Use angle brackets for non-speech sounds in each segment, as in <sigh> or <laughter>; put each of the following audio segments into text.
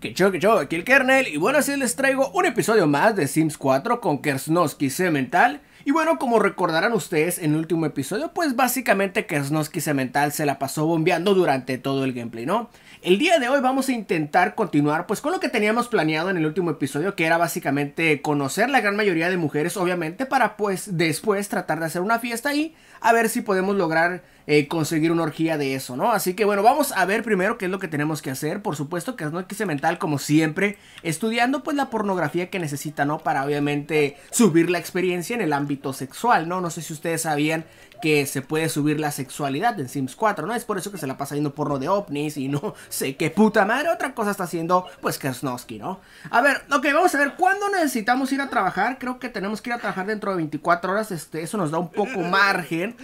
Que yo, que yo, aquí el kernel y bueno así les traigo un episodio más de Sims 4 con Kersnowski Cemental y bueno como recordarán ustedes en el último episodio pues básicamente Kersnowski Cemental se la pasó bombeando durante todo el gameplay ¿no? El día de hoy vamos a intentar continuar pues con lo que teníamos planeado en el último episodio que era básicamente conocer la gran mayoría de mujeres obviamente para pues después tratar de hacer una fiesta y a ver si podemos lograr eh, conseguir una orgía de eso, ¿no? Así que bueno, vamos a ver primero qué es lo que tenemos que hacer. Por supuesto que es X mental, como siempre, estudiando pues la pornografía que necesita, ¿no? Para obviamente subir la experiencia en el ámbito sexual, ¿no? No sé si ustedes sabían que se puede subir la sexualidad en Sims 4, ¿no? Es por eso que se la pasa viendo porno de ovnis y no <laughs> sé qué puta madre otra cosa está haciendo, pues Kersnowski, ¿no? A ver, ok, vamos a ver, ¿cuándo necesitamos ir a trabajar? Creo que tenemos que ir a trabajar dentro de 24 horas, este, eso nos da un poco margen.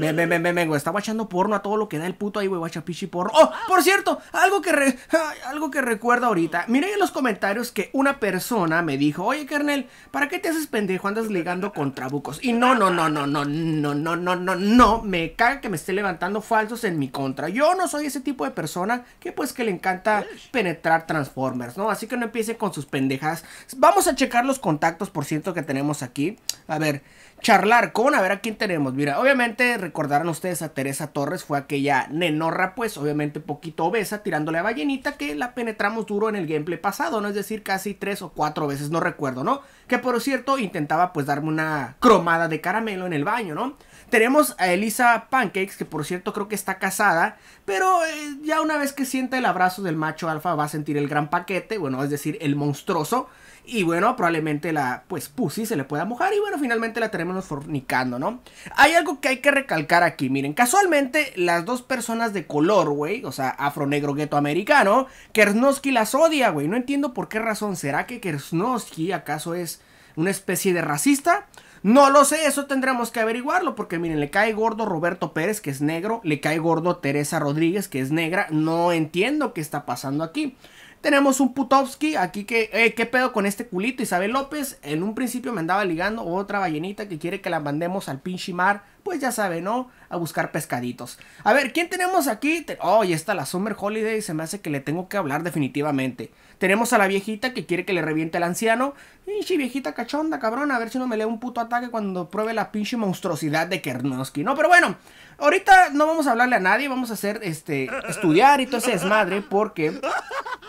me, me, me, me, está guachando porno a todo lo que da el puto ahí, güey, guacha pichi porno. ¡Oh! Por cierto, algo que, <laughs> algo que recuerdo ahorita, miré en los comentarios que una persona me dijo, oye, Kernel, ¿para qué te haces pendejo? Andas ligando con trabucos. Y no, no, no, no, no, no, no, no no, no, me caga que me esté levantando falsos en mi contra. Yo no soy ese tipo de persona que pues que le encanta penetrar Transformers, ¿no? Así que no empiece con sus pendejas. Vamos a checar los contactos por cierto, que tenemos aquí. A ver, charlar con, a ver a quién tenemos. Mira, obviamente recordarán ustedes a Teresa Torres, fue aquella nenorra, pues obviamente poquito obesa, tirándole a ballenita que la penetramos duro en el gameplay pasado, ¿no? Es decir, casi tres o cuatro veces, no recuerdo, ¿no? Que por cierto intentaba pues darme una cromada de caramelo en el baño, ¿no? Tenemos a Elisa Pancakes, que por cierto creo que está casada, pero eh, ya una vez que sienta el abrazo del macho alfa va a sentir el gran paquete, bueno, es decir, el monstruoso. Y bueno, probablemente la, pues, pussy se le pueda mojar y bueno, finalmente la tenemos fornicando, ¿no? Hay algo que hay que recalcar aquí, miren, casualmente las dos personas de color, güey, o sea, afronegro gueto americano, Kersnowski las odia, güey, no entiendo por qué razón, ¿será que Kersnowski acaso es una especie de racista? No lo sé, eso tendremos que averiguarlo, porque miren, le cae gordo Roberto Pérez, que es negro, le cae gordo Teresa Rodríguez, que es negra, no entiendo qué está pasando aquí. Tenemos un Putovsky aquí que, eh, ¿qué pedo con este culito? Isabel López, en un principio me andaba ligando otra ballenita que quiere que la mandemos al pinche mar pues ya sabe, ¿no? A buscar pescaditos. A ver, ¿quién tenemos aquí? oh, y está la Summer Holiday, se me hace que le tengo que hablar definitivamente. Tenemos a la viejita que quiere que le reviente al anciano. Pinche viejita cachonda, cabrón, a ver si no me lee un puto ataque cuando pruebe la pinche monstruosidad de Kernosky, No, pero bueno, ahorita no vamos a hablarle a nadie, vamos a hacer, este, estudiar y todo ese desmadre porque...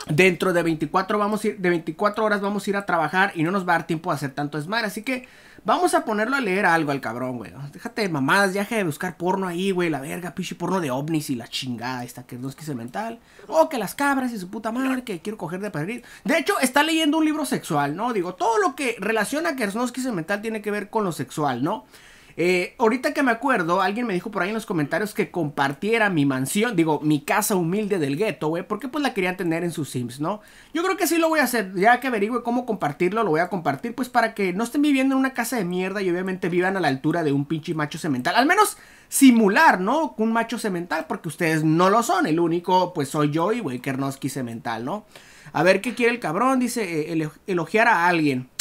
Dentro de 24, vamos ir, de 24 horas vamos a ir a trabajar y no nos va a dar tiempo de hacer tanto desmadre. Así que Vamos a ponerlo a leer algo al cabrón, güey. Déjate de mamadas, deja de buscar porno ahí, güey. La verga, Pichi porno de ovnis y la chingada esta que no mental. O que las cabras y su puta madre, que quiero coger de perrito. De hecho, está leyendo un libro sexual, ¿no? Digo, todo lo que relaciona a Kersnowski mental tiene que ver con lo sexual, ¿no? Eh, ahorita que me acuerdo, alguien me dijo por ahí en los comentarios que compartiera mi mansión, digo, mi casa humilde del gueto, güey, porque pues la querían tener en sus Sims, ¿no? Yo creo que sí lo voy a hacer, ya que averigüe cómo compartirlo, lo voy a compartir, pues para que no estén viviendo en una casa de mierda y obviamente vivan a la altura de un pinche macho cemental, al menos simular, ¿no? Un macho cemental, porque ustedes no lo son, el único, pues soy yo y, güey, Kernoski cemental, ¿no? A ver qué quiere el cabrón, dice, eh, elogiar a alguien.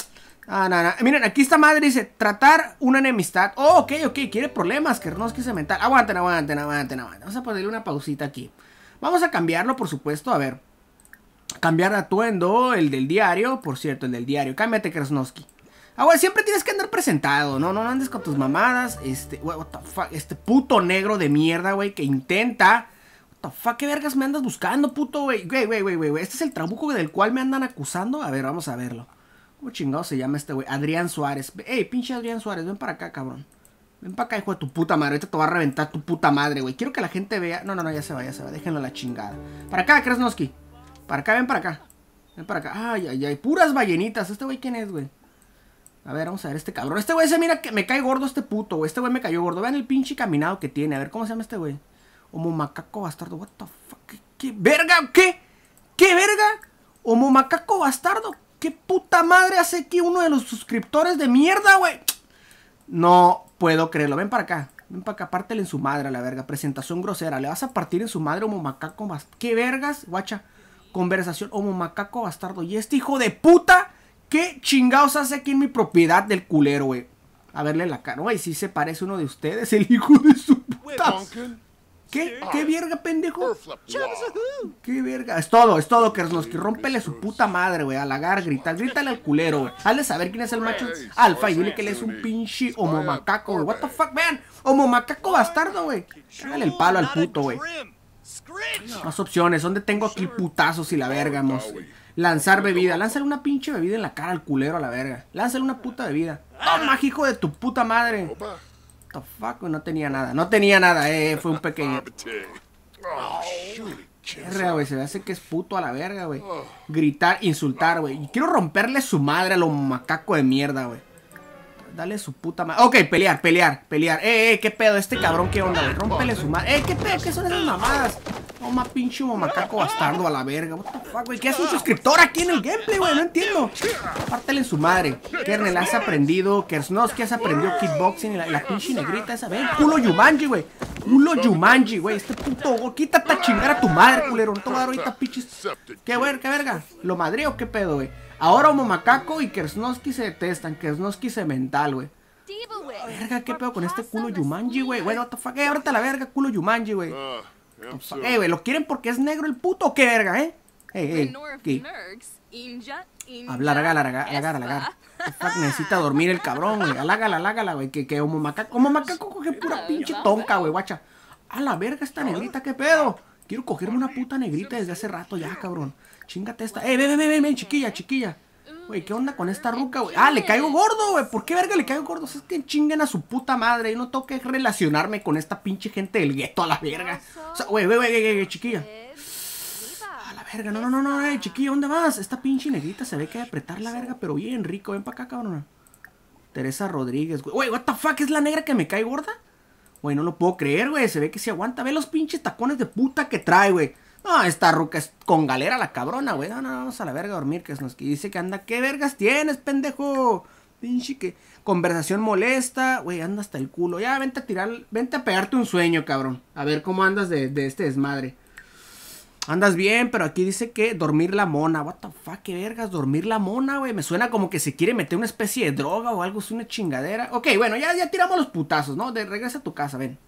Ah, no, no, Miren, aquí esta madre dice tratar una enemistad. Oh, ok, ok, quiere problemas, que no mental. Aguanten, aguanten, aguanten, aguanten. Vamos a ponerle una pausita aquí. Vamos a cambiarlo, por supuesto. A ver. Cambiar atuendo, el del diario. Por cierto, el del diario. Cámbiate, Krasnowski. Ah, siempre tienes que andar presentado, ¿no? No, andes con tus mamadas. Este, wey, what the fuck. Este puto negro de mierda, güey, que intenta. What the fuck, ¿qué vergas me andas buscando, puto, güey? Güey, güey, güey, güey. Este es el trabuco del cual me andan acusando. A ver, vamos a verlo. ¿Cómo chingado se llama este güey? Adrián Suárez. Ey, pinche Adrián Suárez, ven para acá, cabrón. Ven para acá, hijo de tu puta madre. Ahorita te va a reventar tu puta madre, güey. Quiero que la gente vea. No, no, no, ya se va, ya se va. Déjenlo la chingada. Para acá, Krasnowski. Para acá, ven para acá. Ven para acá. Ay, ay, ay. Puras ballenitas. ¿Este güey quién es, güey? A ver, vamos a ver este cabrón. Este güey se mira que me cae gordo este puto, Este güey me cayó gordo. Vean el pinche caminado que tiene. A ver, ¿cómo se llama este güey? Homo macaco bastardo. What the fuck? ¿Qué, qué verga? ¿Qué? ¿Qué verga? Homo macaco bastardo. ¿Qué puta madre hace aquí uno de los suscriptores de mierda, güey? No puedo creerlo. Ven para acá. Ven para acá, pártele en su madre a la verga. Presentación grosera. Le vas a partir en su madre, homo macaco bastardo. ¿Qué vergas? Guacha. Conversación, homo macaco bastardo. Y este hijo de puta, ¿qué chingados hace aquí en mi propiedad del culero, güey? A verle la cara. Güey, si se parece uno de ustedes, el hijo de su puta. ¿Qué? ¿Qué verga, pendejo? ¿Qué verga? Es todo, es todo, que rompele su puta madre, güey. Alagar, grita Grítale al culero, güey. Hazle saber quién es el macho alfa y dile que él es un pinche homo macaco, güey. What the fuck, vean. Homo macaco bastardo, güey. Cágale el palo al puto, güey. Más opciones. ¿Dónde tengo aquí putazos y la verga, mos? Lanzar bebida. Lánzale una pinche bebida en la cara al culero a la verga. Lánzale una puta bebida. Toma, ah, hijo de tu puta madre the fuck? No tenía nada. No tenía nada, eh, fue un pequeño. güey, se me hace que es puto a la verga, güey. Gritar, insultar, güey. Y quiero romperle su madre a los macacos de mierda, güey. Dale su puta madre. Ok, pelear, pelear, pelear. Eh, eh, qué pedo, este cabrón, qué onda, Rómpele su madre. Eh, qué pedo, qué son esas mamadas. Toma, pinche macaco bastardo a la verga. What the fuck, güey. ¿Qué hace un suscriptor aquí en el gameplay, güey? No entiendo. Pártale en su madre. Kernel, has aprendido. ¿Qué has aprendido kickboxing. Y la, pinche negrita esa. Ven, culo Yumanji, güey. Culo Yumanji, güey. Este puto. Quítate a chingar a tu madre, culero. No te voy a dar ahorita pinches. ¿Qué, verga, qué verga? ¿Lo madreo qué pedo, güey? Ahora Homo Macaco y Kersnoski se detestan. Kersnoski se mental, güey. Verga, qué pedo con este culo Yumanji, güey. Bueno, what the fuck, eh, ahorita la verga, culo Yumanji, güey. Ah, eh, güey, lo quieren porque es negro el puto, qué verga, eh. Eh, eh, larga, Hablar, larga. Necesita dormir el cabrón, güey. Alágala, alágala, güey. Que, que homo macaco. Homo macaco coge pura pinche tonca, güey, guacha. A la verga esta negrita, qué pedo. Quiero cogerme una puta negrita desde hace rato ya, cabrón. Chingate esta. Eh, ven, ven, ven, ven, chiquilla, chiquilla. Güey, ¿qué onda con esta ruca, güey? Ah, le caigo gordo, güey. ¿Por qué verga le caigo gordo? es que chinguen a su puta madre. Y no tengo que relacionarme con esta pinche gente del gueto a la verga. O sea, güey, güey, güey, güey, chiquilla. A la verga, no, no, no, no, eh, chiquilla, ¿dónde vas? Esta pinche negrita se ve que hay que apretar la verga, pero bien rico. Ven para acá, cabrón. Teresa Rodríguez, güey. Güey, what the fuck, ¿es la negra que me cae gorda? Güey, no lo puedo creer, güey. Se ve que se aguanta. Ve los pinches tacones de puta que trae, güey. No, esta ruca es con galera la cabrona, güey. No, no, vamos a la verga a dormir, que es nos dice que anda. ¿Qué vergas tienes, pendejo? Pinche que. Conversación molesta, güey, anda hasta el culo. Ya, vente a tirar, vente a pegarte un sueño, cabrón. A ver cómo andas de, de este desmadre. Andas bien, pero aquí dice que dormir la mona. What the fuck, qué vergas, dormir la mona, güey. Me suena como que se quiere meter una especie de droga o algo, es una chingadera. Ok, bueno, ya, ya tiramos los putazos, ¿no? De regresa a tu casa, ven.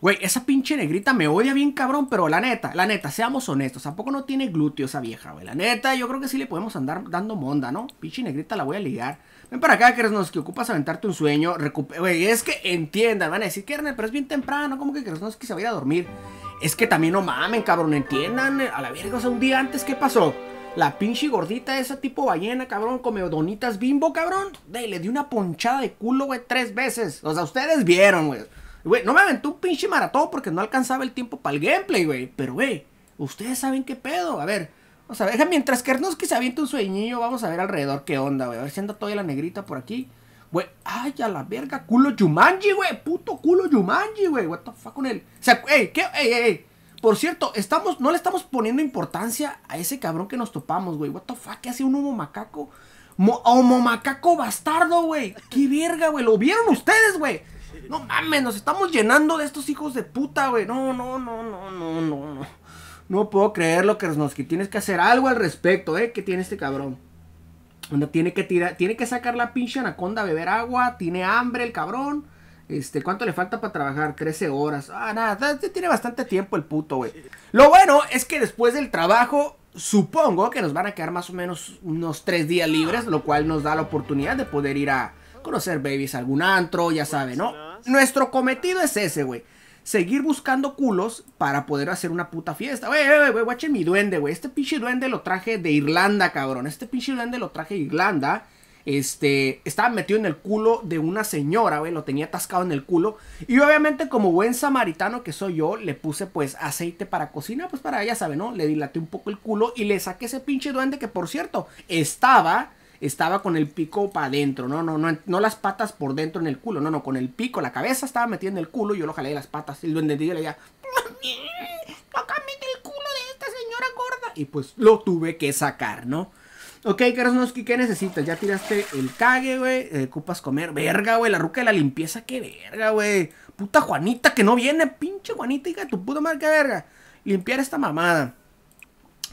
Güey, esa pinche negrita me odia bien cabrón, pero la neta, la neta, seamos honestos, tampoco no tiene glúteo esa vieja, güey. La neta, yo creo que sí le podemos andar dando monda, ¿no? Pinche negrita la voy a ligar. Ven para acá, que nos que ocupas aventarte un sueño. Güey, es que entiendan, van a decir, Kernel, pero es bien temprano, ¿cómo que que se va a ir a dormir? Es que también no mamen, cabrón, entiendan. A la verga, o sea, un día antes, ¿qué pasó? La pinche gordita esa tipo ballena, cabrón, come donitas bimbo, cabrón. le di una ponchada de culo, güey, tres veces. O sea, ustedes vieron, güey no me aventó un pinche maratón porque no alcanzaba el tiempo para el gameplay, güey. Pero, güey, ustedes saben qué pedo. A ver, o a ver. Mientras Kernoski se avienta un sueñillo, vamos a ver alrededor qué onda, güey. A ver si anda todavía la negrita por aquí. Güey, ay, a la verga, culo Jumanji güey. Puto culo Jumanji güey. What the fuck con él. O sea, ey, ¿qué? Ey, ey, Por cierto, estamos, no le estamos poniendo importancia a ese cabrón que nos topamos, güey. What the fuck, ¿qué hace un homo macaco? homo macaco bastardo, güey. Qué verga, güey. Lo vieron ustedes, güey. No mames, nos estamos llenando de estos hijos de puta, güey. No, no, no, no, no, no, no. puedo creerlo lo que tienes que hacer algo al respecto, eh, que tiene este cabrón. tiene que tirar, tiene que sacar la pinche anaconda a beber agua, tiene hambre el cabrón. Este, ¿cuánto le falta para trabajar? 13 horas. Ah, nada, tiene bastante tiempo el puto, güey. Lo bueno es que después del trabajo, supongo que nos van a quedar más o menos unos tres días libres, lo cual nos da la oportunidad de poder ir a conocer babies algún antro, ya sabe, ¿no? Nuestro cometido es ese, güey. Seguir buscando culos para poder hacer una puta fiesta. Güey, güey, güey, guache mi duende, güey. Este pinche duende lo traje de Irlanda, cabrón. Este pinche duende lo traje de Irlanda. Este, estaba metido en el culo de una señora, güey, lo tenía atascado en el culo. Y obviamente, como buen samaritano que soy yo, le puse pues aceite para cocina, pues para, ella sabe, ¿no? Le dilaté un poco el culo y le saqué ese pinche duende que, por cierto, estaba estaba con el pico para adentro, no, no, no, no las patas por dentro en el culo, no, no, con el pico, la cabeza estaba metiendo el culo y yo lo jalé las patas. Y el duendecillo le decía, acá el culo de esta señora gorda. Y pues lo tuve que sacar, ¿no? Ok, Krasnowski, ¿qué necesitas? Ya tiraste el cague, güey. Cupas eh, ocupas comer. Verga, güey. La ruca de la limpieza, qué verga, güey. Puta Juanita que no viene. Pinche Juanita, hija tu puta madre, qué verga. Limpiar esta mamada.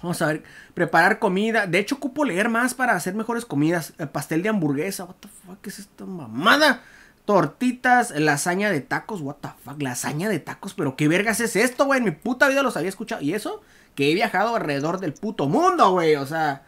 Vamos a ver, preparar comida. De hecho, cupo leer más para hacer mejores comidas. Eh, pastel de hamburguesa, what the fuck, es esta mamada? Tortitas, lasaña de tacos, what the fuck, lasaña de tacos, pero qué vergas es esto, güey. En mi puta vida los había escuchado. Y eso, que he viajado alrededor del puto mundo, güey. O sea,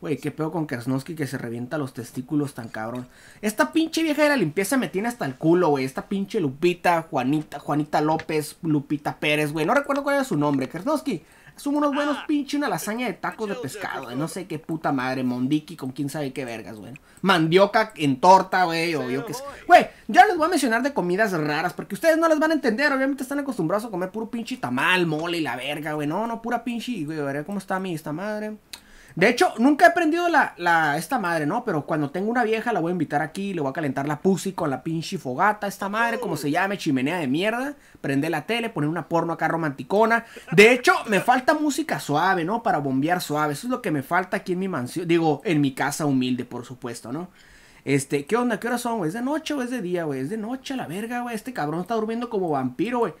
güey, qué pedo con Krasnowski que se revienta los testículos tan cabrón. Esta pinche vieja de la limpieza me tiene hasta el culo, güey. Esta pinche Lupita, Juanita, Juanita López, Lupita Pérez, güey. No recuerdo cuál era su nombre, Krasnowski. Son unos buenos ah, pinche una lasaña de tacos de pescado, de no sé qué puta madre, mondiki con quién sabe qué vergas, güey. Mandioca en torta, güey, o yo qué sé. Güey, ya les voy a mencionar de comidas raras, porque ustedes no las van a entender, obviamente están acostumbrados a comer puro pinche tamal, mole y la verga, güey. No, no, pura pinche, güey, a ver cómo está mi esta madre. De hecho, nunca he prendido la, la, esta madre, ¿no? Pero cuando tengo una vieja, la voy a invitar aquí, le voy a calentar la pussy con la pinche fogata, esta madre, como se llame, chimenea de mierda. Prende la tele, poner una porno acá romanticona. De hecho, me falta música suave, ¿no? Para bombear suave. Eso es lo que me falta aquí en mi mansión. Digo, en mi casa humilde, por supuesto, ¿no? Este, ¿qué onda? ¿Qué hora son, güey? ¿Es de noche o es de día, güey? Es de noche, a la verga, güey. Este cabrón está durmiendo como vampiro, güey.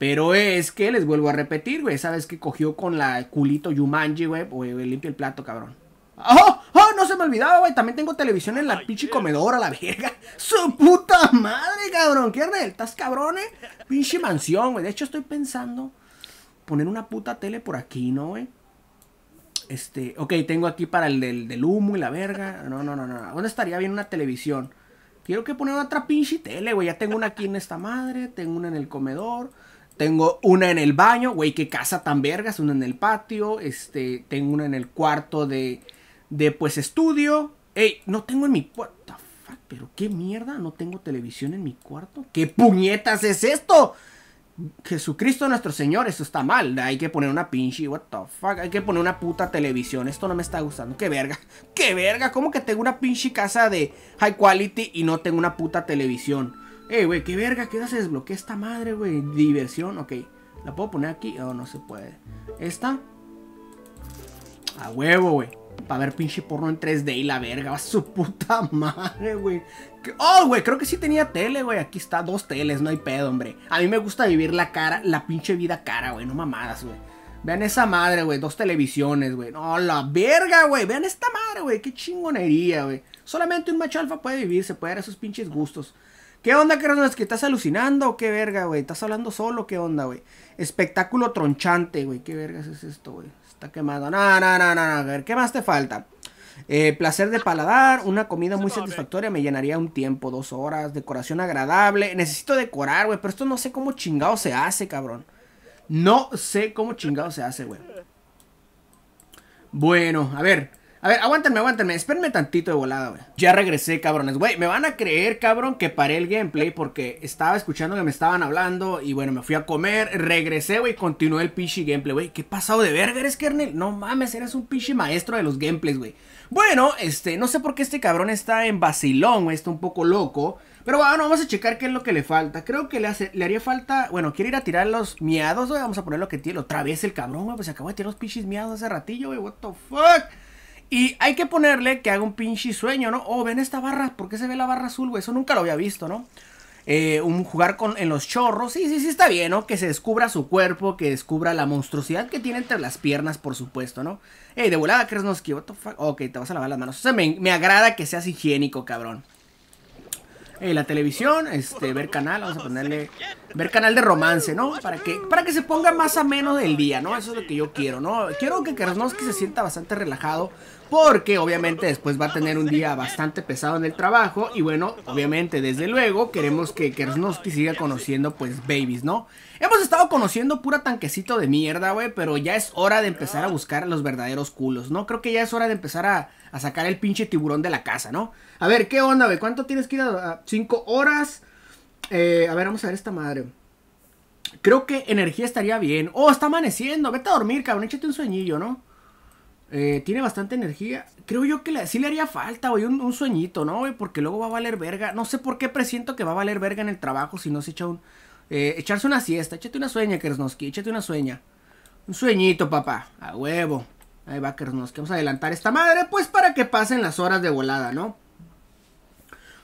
Pero es que les vuelvo a repetir, güey. Sabes que cogió con la culito Yumanji, güey. Güey, limpia el plato, cabrón. ¡Oh! ¡Oh! No se me olvidaba, güey. También tengo televisión en la pinche comedora, la verga. <laughs> ¡Su puta madre, cabrón! ¿Qué estás cabrón, eh? Pinche mansión, güey. De hecho, estoy pensando poner una puta tele por aquí, ¿no, güey? Este, ok, tengo aquí para el del, del, humo y la verga. No, no, no, no. ¿Dónde estaría bien una televisión? Quiero que poner otra pinche tele, güey. Ya tengo una aquí en esta madre, tengo una en el comedor. Tengo una en el baño, güey, qué casa tan vergas, una en el patio, este, tengo una en el cuarto de, de pues estudio. Ey, no tengo en mi cuarto, pero qué mierda, no tengo televisión en mi cuarto. ¿Qué puñetas es esto? Jesucristo nuestro Señor, eso está mal. Hay que poner una pinche, what the fuck. Hay que poner una puta televisión. Esto no me está gustando. Qué verga. Qué verga. ¿Cómo que tengo una pinche casa de high quality y no tengo una puta televisión? Eh, güey, qué verga, qué no se desbloquea esta madre, güey. Diversión, ok. ¿La puedo poner aquí? Oh, no se puede. Esta. A huevo, güey. Para ver pinche porno en 3D y la verga. su <laughs> puta madre, güey. Oh, güey, creo que sí tenía tele, güey. Aquí está, dos teles, no hay pedo, hombre. A mí me gusta vivir la cara, la pinche vida cara, güey. No mamadas, güey. Vean esa madre, güey. Dos televisiones, güey. No, la verga, güey. Vean esta madre, güey. Qué chingonería, güey. Solamente un macho alfa puede vivir, se puede dar sus pinches gustos. ¿Qué onda, carnal? ¿Que estás alucinando o qué verga, güey? ¿Estás hablando solo? ¿Qué onda, güey? Espectáculo tronchante, güey. ¿Qué vergas es esto, güey? Está quemado. No, no, no, no, no. A ver, ¿qué más te falta? Eh, placer de paladar, una comida muy satisfactoria, me llenaría un tiempo, dos horas, decoración agradable. Necesito decorar, güey, pero esto no sé cómo chingado se hace, cabrón. No sé cómo chingado se hace, güey. Bueno, a ver, a ver, aguántame, aguántenme. Espérenme tantito de volada, güey. Ya regresé, cabrones. Güey, me van a creer, cabrón, que paré el gameplay porque estaba escuchando que me estaban hablando y bueno, me fui a comer. Regresé, güey, continué el pichi gameplay, güey. ¿Qué pasado de verga eres, Kernel? No mames, eres un pichi maestro de los gameplays, güey. Bueno, este, no sé por qué este cabrón está en vacilón, güey. Está un poco loco. Pero bueno, vamos a checar qué es lo que le falta. Creo que le, hace, le haría falta. Bueno, quiere ir a tirar los miados, güey. Vamos a poner lo que tiene. Otra vez el cabrón, güey. Pues se acabó de tirar los pichis miados hace ratillo, güey. What the fuck. Y hay que ponerle que haga un pinche sueño, ¿no? Oh, ven esta barra, ¿por qué se ve la barra azul, güey? Eso nunca lo había visto, ¿no? Eh, un jugar con, en los chorros, sí, sí, sí está bien, ¿no? Que se descubra su cuerpo, que descubra la monstruosidad que tiene entre las piernas, por supuesto, ¿no? Ey, de volada, Krasnowski. what the fuck? Ok, te vas a lavar las manos. O sea, me, agrada que seas higiénico, cabrón. Eh, la televisión, este, ver canal, vamos a ponerle, ver canal de romance, ¿no? Para que, para que se ponga más ameno del día, ¿no? Eso es lo que yo quiero, ¿no? Quiero que Krasnowski se sienta bastante relajado, porque obviamente después va a tener un día bastante pesado en el trabajo y bueno, obviamente desde luego queremos que Kersnowski siga conociendo pues babies, ¿no? Hemos estado conociendo pura tanquecito de mierda, güey, pero ya es hora de empezar a buscar los verdaderos culos, ¿no? Creo que ya es hora de empezar a, sacar el pinche tiburón de la casa, ¿no? A ver, ¿qué onda, güey? ¿Cuánto tienes que ir a, cinco horas? Eh, a ver, vamos a ver esta madre. Creo que energía estaría bien. Oh, está amaneciendo. Vete a dormir, cabrón. Échate un sueñillo, ¿no? Eh, tiene bastante energía. Creo yo que sí le haría falta, güey, un, sueñito, ¿no, güey? Porque luego va a valer verga. No sé por qué presiento que va a valer verga en el trabajo si no se echa un... Eh, echarse una siesta. Échate una sueña, Kersnoski. Échate una sueña. Un sueñito, papá. A huevo. Ahí va, Kersnoski. Vamos a adelantar esta madre, pues, para que pasen las horas de volada, ¿no?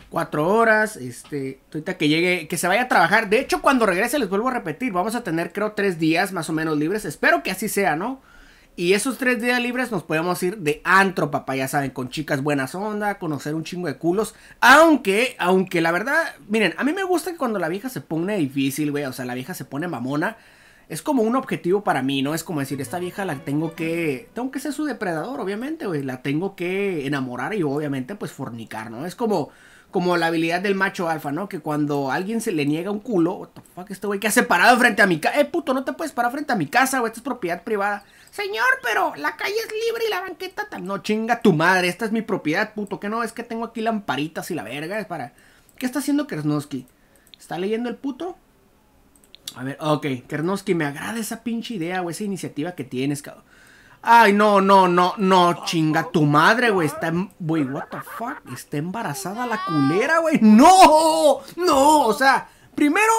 Cuatro horas, este, ahorita que llegue, que se vaya a trabajar. De hecho, cuando regrese, les vuelvo a repetir, vamos a tener, creo, tres días más o menos libres. Espero que así sea, ¿no? Y esos tres días libres nos podemos ir de antro, papá, ya saben, con chicas buenas onda, conocer un chingo de culos. Aunque, aunque la verdad, miren, a mí me gusta que cuando la vieja se pone difícil, güey, o sea, la vieja se pone mamona, es como un objetivo para mí, ¿no? Es como decir, esta vieja la tengo que, tengo que ser su depredador, obviamente, güey, la tengo que enamorar y obviamente, pues, fornicar, ¿no? Es como, como la habilidad del macho alfa, ¿no? Que cuando alguien se le niega un culo, que este güey que hace parado frente a mi casa. Eh, puto, no te puedes parar frente a mi casa, güey. Esta es propiedad privada. Señor, pero la calle es libre y la banqueta también. No, chinga tu madre, esta es mi propiedad, puto. Que no, es que tengo aquí lamparitas y la verga. Es para. ¿Qué está haciendo Kersnowski? ¿Está leyendo el puto? A ver, ok, Kersnowski, me agrada esa pinche idea, o esa iniciativa que tienes, cabrón. Ay, no, no, no, no, chinga tu madre, güey. Está, güey, what the fuck. Está embarazada la culera, güey. No, no, o sea, primero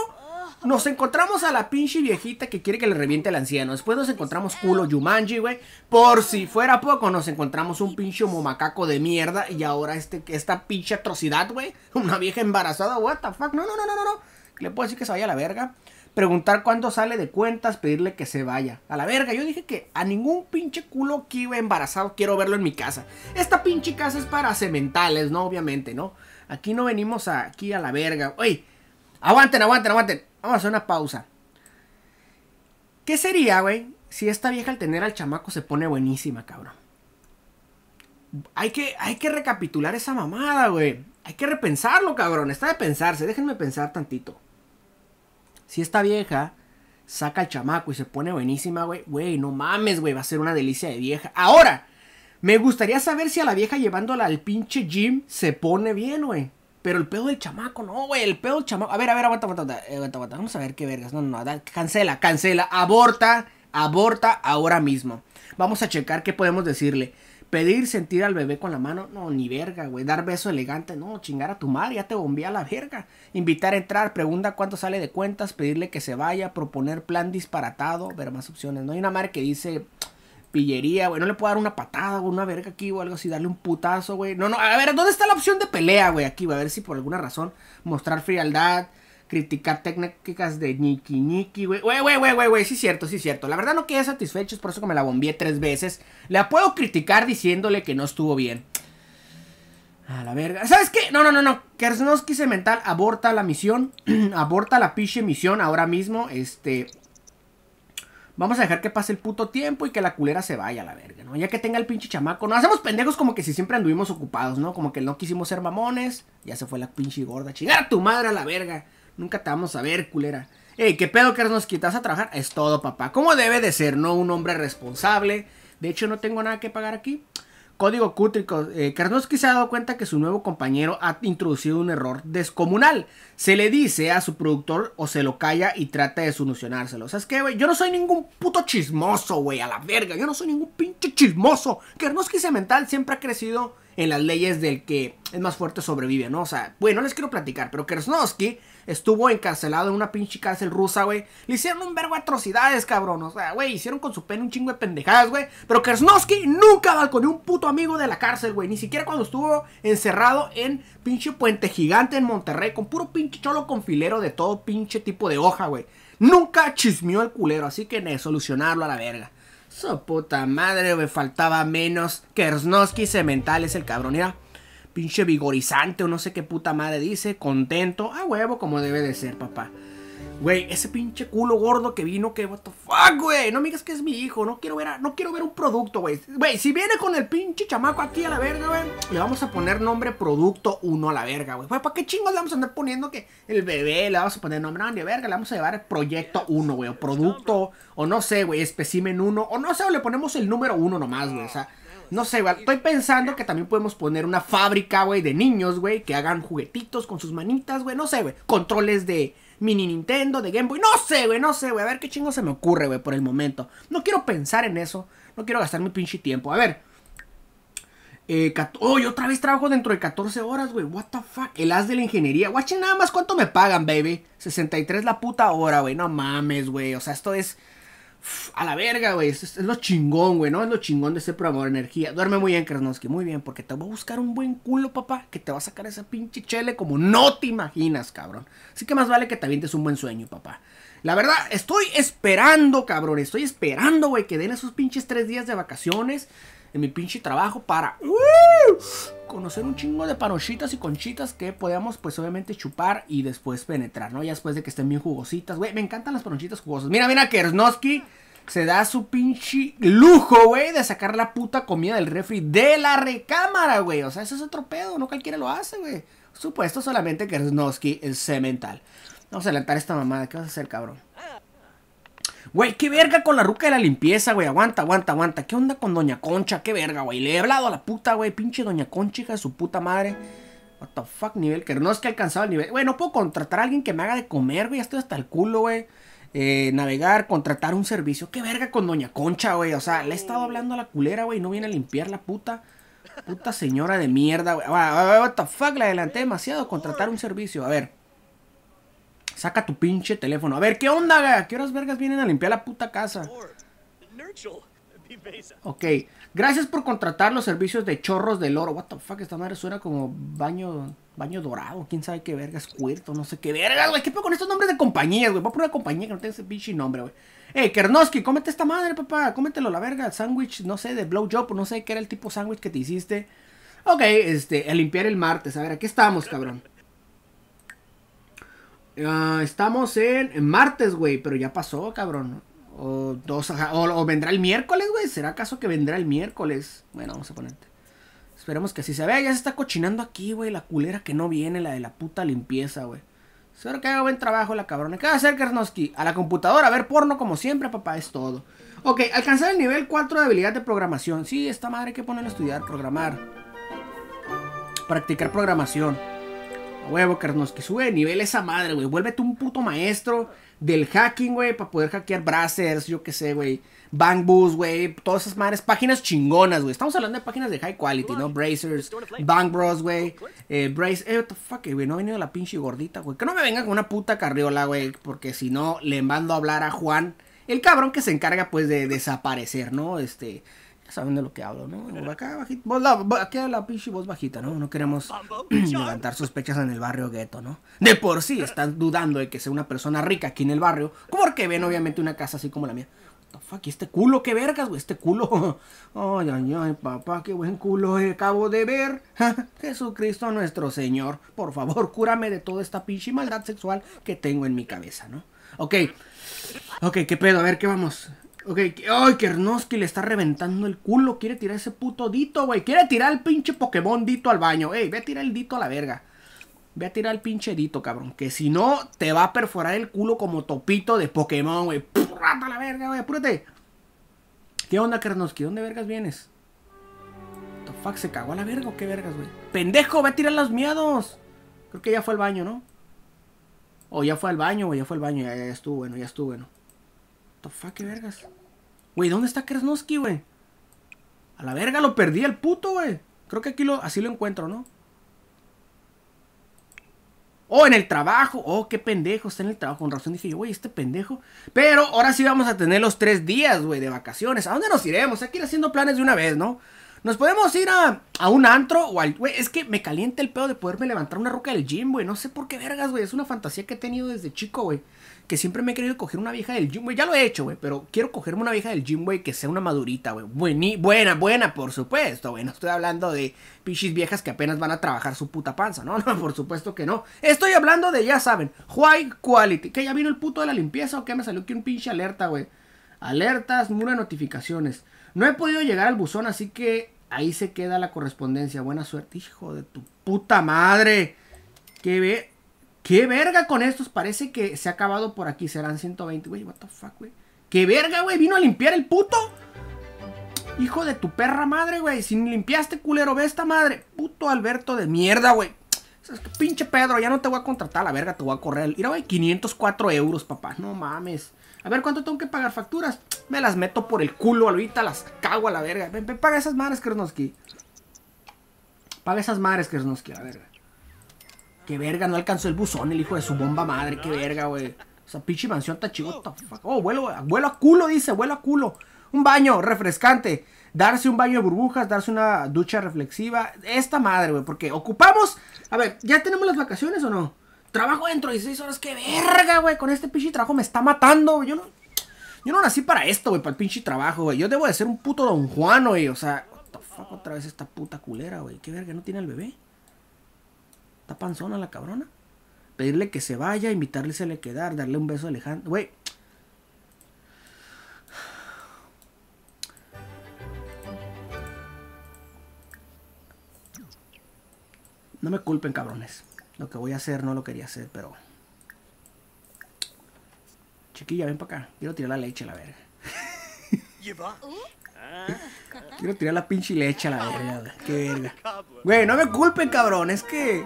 nos encontramos a la pinche viejita que quiere que le reviente al anciano. Después nos encontramos culo Yumanji, güey. Por si fuera poco, nos encontramos un pinche momacaco de mierda. Y ahora este, esta pinche atrocidad, güey. Una vieja embarazada, what the fuck. No, no, no, no, no. Le puedo decir que se vaya a la verga. Preguntar cuándo sale de cuentas, pedirle que se vaya. A la verga, yo dije que a ningún pinche culo que iba embarazado quiero verlo en mi casa. Esta pinche casa es para cementales, ¿no? Obviamente, ¿no? Aquí no venimos a, aquí a la verga. Oye, aguanten, aguanten, aguanten. Vamos a hacer una pausa. ¿Qué sería, güey, si esta vieja al tener al chamaco se pone buenísima, cabrón? Hay que, hay que recapitular esa mamada, güey. Hay que repensarlo, cabrón. Está de pensarse. Déjenme pensar tantito. Si esta vieja saca al chamaco y se pone buenísima, güey, güey, no mames, güey, va a ser una delicia de vieja. Ahora, me gustaría saber si a la vieja llevándola al pinche gym se pone bien, güey. Pero el pedo del chamaco, no, güey, el pedo del chamaco. A ver, a ver, aguanta, aguanta, aguanta, eh, Vamos a ver qué vergas. No, no, no, cancela, cancela, aborta, aborta ahora mismo. Vamos a checar qué podemos decirle. Pedir sentir al bebé con la mano, no, ni verga, güey. Dar beso elegante, no, chingar a tu madre, ya te bombea la verga. Invitar a entrar, pregunta cuánto sale de cuentas, pedirle que se vaya, proponer plan disparatado, ver más opciones. No hay una madre que dice, pillería, güey. No le puedo dar una patada, güey, una verga aquí o algo así, darle un putazo, güey. No, no, a ver, ¿dónde está la opción de pelea, güey? Aquí, güey, a ver si por alguna razón mostrar frialdad, criticar técnicas de ñiqui ñiqui, güey. Güey, güey, güey, güey, güey, sí cierto, sí cierto. La verdad no quedé satisfecho, es por eso que me la bombié tres veces. La puedo criticar diciéndole que no estuvo bien. A la verga. ¿Sabes qué? No, no, no, no. Kersnowski Cemental aborta la misión. <clears throat> aborta la piche misión ahora mismo. Este. Vamos a dejar que pase el puto tiempo y que la culera se vaya a la verga, ¿no? Ya que tenga el pinche chamaco. No hacemos pendejos como que si siempre anduvimos ocupados, ¿no? Como que no quisimos ser mamones. Ya se fue la pinche gorda. Chingar tu madre a la verga. Nunca te vamos a ver, culera. Ey, ¿qué pedo que nos quitas a trabajar? Es todo, papá. ¿Cómo debe de ser, ¿no? Un hombre responsable. De hecho, no tengo nada que pagar aquí. Código Cútrico. Eh, se ha dado cuenta que su nuevo compañero ha introducido un error descomunal. Se le dice a su productor o se lo calla y trata de solucionárselo. O sea, es que, güey, yo no soy ningún puto chismoso, güey, a la verga. Yo no soy ningún pinche chismoso. Karnowski mental, siempre ha crecido en las leyes del que es más fuerte sobrevive, ¿no? O sea, bueno, les quiero platicar, pero Karnowski Estuvo encarcelado en una pinche cárcel rusa, güey. Le hicieron un verbo atrocidades, cabrón. O sea, güey, hicieron con su pene un chingo de pendejadas, güey. Pero Kersnowski nunca balconeó un puto amigo de la cárcel, güey. Ni siquiera cuando estuvo encerrado en pinche puente gigante en Monterrey, con puro pinche cholo con filero de todo pinche tipo de hoja, güey. Nunca chismeó el culero, así que ne, solucionarlo a la verga. Su puta madre, me faltaba menos. Kersnowski cemental es el cabrón, mira pinche vigorizante o no sé qué puta madre dice, contento, a huevo como debe de ser, papá. Güey, ese pinche culo gordo que vino, que what the fuck, güey. No me digas que es mi hijo, no quiero ver, a, no quiero ver un producto, güey. Güey, si viene con el pinche chamaco aquí a la verga, güey, le vamos a poner nombre producto 1 a la verga, güey. ¿para qué chingos le vamos a andar poniendo que el bebé le vamos a poner nombre? No, ni a verga, le vamos a llevar el proyecto 1, güey, o producto, o no sé, güey, especimen 1, o no sé, o le ponemos el número 1 nomás, güey, o sea. No sé, güey. Estoy pensando que también podemos poner una fábrica, güey, de niños, güey, que hagan juguetitos con sus manitas, güey. No sé, güey. Controles de mini Nintendo, de Game Boy. No sé, güey, no sé, güey. A ver qué chingo se me ocurre, güey, por el momento. No quiero pensar en eso. No quiero gastar mi pinche tiempo. A ver. Eh, oh, yo otra vez trabajo dentro de 14 horas, güey. What the fuck. El as de la ingeniería. Guachen nada más cuánto me pagan, baby. 63 la puta hora, güey. No mames, güey. O sea, esto es a la verga, güey. Es, lo chingón, güey, ¿no? Es lo chingón de ese programa de energía. Duerme muy bien, Krasnowski, muy bien, porque te voy a buscar un buen culo, papá, que te va a sacar esa pinche chele como no te imaginas, cabrón. Así que más vale que te avientes un buen sueño, papá. La verdad, estoy esperando, cabrón. Estoy esperando, güey, que den esos pinches tres días de vacaciones en mi pinche trabajo para ¡uh! conocer un chingo de panochitas y conchitas que podamos pues obviamente chupar y después penetrar, ¿no? Ya después de que estén bien jugositas, güey, me encantan las panochitas jugosas. Mira, mira que se da su pinche lujo, güey, de sacar la puta comida del refri de la recámara, güey. O sea, eso es otro pedo, no cualquiera lo hace, güey. Supuesto solamente que es cemental. Vamos a adelantar esta mamada, ¿qué vas a hacer, cabrón? Güey, qué verga con la ruca de la limpieza, güey. Aguanta, aguanta, aguanta. ¿Qué onda con Doña Concha? Qué verga, güey. Le he hablado a la puta, güey. Pinche Doña Concha, hija de su puta madre. What the fuck, nivel que no es que he alcanzado el nivel. Güey, no puedo contratar a alguien que me haga de comer, güey. Ya estoy hasta el culo, güey. Eh, navegar, contratar un servicio. Qué verga con Doña Concha, güey. O sea, le he estado hablando a la culera, güey. No viene a limpiar la puta. Puta señora de mierda, güey. Ah, ah, ah, what the fuck, la adelanté demasiado. Contratar un servicio. A ver. Saca tu pinche teléfono. A ver, ¿qué onda? ¿A qué horas vergas vienen a limpiar la puta casa? Ok, gracias por contratar los servicios de chorros del oro. What the fuck, esta madre suena como baño baño dorado, quién sabe qué vergas, cuerto, no sé qué verga, güey. ¿Qué pasa con estos nombres de compañías, güey? Va a poner una compañía que no tenga ese pinche nombre, güey. Eh, Kernoski, cómete esta madre, papá, cómetelo la verga. Sándwich, no sé, de blowjob, no sé qué era el tipo sándwich que te hiciste. Ok, este, a limpiar el martes. A ver, aquí estamos, cabrón. Ah, estamos en, martes, güey, pero ya pasó, cabrón. O, dos, o, vendrá el miércoles, güey. ¿Será acaso que vendrá el miércoles? Bueno, vamos a ponerte. Esperemos que así se vea. Ya se está cochinando aquí, güey. La culera que no viene, la de la puta limpieza, güey. Espero que haga buen trabajo la cabrona. ¿Qué va a hacer A la computadora, a ver porno como siempre, papá, es todo. Ok, alcanzar el nivel 4 de habilidad de programación. Sí, esta madre que ponen a estudiar, programar. Practicar programación huevo, huevo, que sube de nivel esa madre, güey. Vuélvete un puto maestro del hacking, güey, para poder hackear bracers, yo qué sé, güey. Boost, güey, todas esas madres, páginas chingonas, güey. Estamos hablando de páginas de high quality, ¿no? Bracers, Bang Bros, güey. Eh, brace, eh, what the fuck, eh, güey, no ha venido la pinche gordita, güey. Que no me venga con una puta carriola, güey, porque si no, le mando a hablar a Juan, el cabrón que se encarga, pues, de desaparecer, ¿no? Este, saben de lo que hablo, ¿no? acá bajita, la, la pinche voz bajita, ¿no? No queremos ah, <clears throat> levantar sospechas en el barrio gueto, ¿no? De por sí están dudando de que sea una persona rica aquí en el barrio, porque ven obviamente una casa así como la mía. What fuck, este culo, qué vergas, güey, este culo. <laughs> Ay, ay, ay, papá, qué buen culo acabo de ver. <laughs> Jesucristo nuestro Señor, por favor, cúrame de toda esta pinche maldad sexual que tengo en mi cabeza, ¿no? Ok, ok, qué pedo, a ver qué vamos. Ok, ay, Kernoski le está reventando el culo. Quiere tirar ese puto dito, güey. Quiere tirar el pinche Pokémon dito al baño. Ey, ve a tirar el dito a la verga. Ve a tirar el pinche dito, cabrón. Que si no, te va a perforar el culo como topito de Pokémon, güey. ¡Rata la verga, güey! ¡Apúrate! ¿Qué onda, Kernoski? ¿Dónde vergas vienes? ¿The ¿Se cagó a la verga o qué vergas, güey? ¡Pendejo! ¡Ve a tirar los miedos! Creo que ya fue al baño, ¿no? O ya fue al baño, güey. Ya fue al baño. Ya, estuvo bueno, ya estuvo bueno. ¿The ¿Qué vergas? Güey, ¿dónde está Krasnowski, güey? A la verga, lo perdí el puto, güey. Creo que aquí lo, así lo encuentro, ¿no? Oh, en el trabajo. Oh, qué pendejo. Está en el trabajo. Con razón dije yo, güey, este pendejo. Pero ahora sí vamos a tener los tres días, güey, de vacaciones. ¿A dónde nos iremos? Aquí haciendo planes de una vez, ¿no? Nos podemos ir a, a un antro o al. Güey, es que me calienta el pedo de poderme levantar una roca del gym, güey. No sé por qué vergas, güey. Es una fantasía que he tenido desde chico, güey que siempre me he querido coger una vieja del gym, Ya lo he hecho, güey, pero quiero cogerme una vieja del gym, que sea una madurita, güey. Buena, buena, por supuesto, güey. No estoy hablando de pichis viejas que apenas van a trabajar su puta panza, ¿no? <laughs> No, por supuesto que no. Estoy hablando de, ya saben, white quality. Que ya vino el puto de la limpieza o qué? me salió aquí un pinche alerta, güey. Alertas, muro de notificaciones. No he podido llegar al buzón, así que ahí se queda la correspondencia. Buena suerte, hijo de tu puta madre. Que ve. ¿Qué verga con estos? Parece que se ha acabado por aquí. Serán 120, güey. What the fuck, güey. ¿Qué verga, güey? ¿Vino a limpiar el puto? Hijo de tu perra madre, güey. Si limpiaste, culero, ve esta madre. Puto Alberto de mierda, güey. pinche Pedro, ya no te voy a contratar la verga, te voy a correr. Mira, güey, 504 euros, papá. No mames. A ver, ¿cuánto tengo que pagar facturas? Me las meto por el culo ahorita, las cago a la verga. Ven, paga esas madres, Krasnowski. Paga esas madres, Krasnowski, la verga. Que verga, no alcanzó el buzón el hijo de su bomba madre, qué verga, güey. O pinche mansión está chigota. Oh, vuelo, vuelo a culo, dice, vuelo a culo. Un baño refrescante. Darse un baño de burbujas, darse una ducha reflexiva. Esta madre, güey, porque ocupamos. A ver, ¿ya tenemos las vacaciones o no? Trabajo dentro de 16 horas, qué verga, güey. Con este pinche trabajo me está matando, Yo no, yo no nací para esto, güey, para el pinche trabajo, güey. Yo debo de ser un puto don Juan, güey. O sea, what otra vez esta puta culera, güey. Qué verga, no tiene el bebé. Está panzona la cabrona. Pedirle que se vaya, invitarle a le quedar, darle un beso a Alejandro. Güey. No me culpen, cabrones. Lo que voy a hacer no lo quería hacer, pero. Chiquilla, ven para acá. Quiero tirar la leche a la verga. <laughs> ¿Uh? Ah, quiero tirar la pinche leche a la verga, Qué ah, verga. Güey, no me culpen, cabrón. Es que.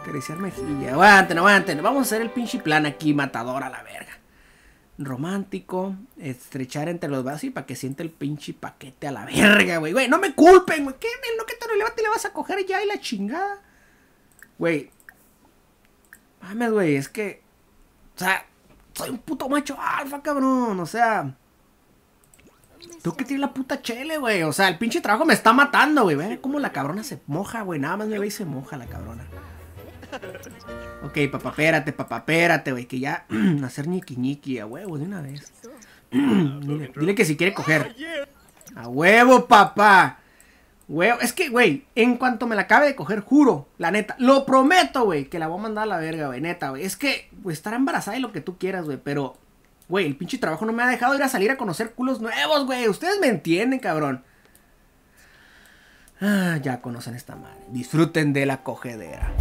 Acariciar mejilla. Aguanten, aguanten. Vamos a hacer el pinche plan aquí, matador a la verga. Romántico. Estrechar entre los brazos y para que siente el pinche paquete a la verga, güey. Güey, no me culpen, güey. ¿Qué, ¿No que te y le vas a coger ya y la chingada? Güey. Mames, güey. Es que. O sea, soy un puto macho alfa, cabrón. O sea. Tú que tienes la puta chele, güey. O sea, el pinche trabajo me está matando, güey. Ve cómo la cabrona se moja, güey. Nada más me ve y se moja la cabrona. Ok, papá, espérate, papá, espérate, güey. Que ya hacer <clears throat> ñiqui ñiqui, a huevo, de una vez. <clears throat> dile, que si quiere coger. A huevo, papá. Huevo. Es que, güey, en cuanto me la acabe de coger, juro, la neta, lo prometo, güey, que la voy a mandar a la verga, güey, neta, güey. Es que, güey, estará embarazada y lo que tú quieras, güey, pero Güey, el pinche trabajo no me ha dejado ir a salir a conocer culos nuevos, güey. Ustedes me entienden, cabrón. Ah, ya conocen esta madre. Disfruten de la cogedera.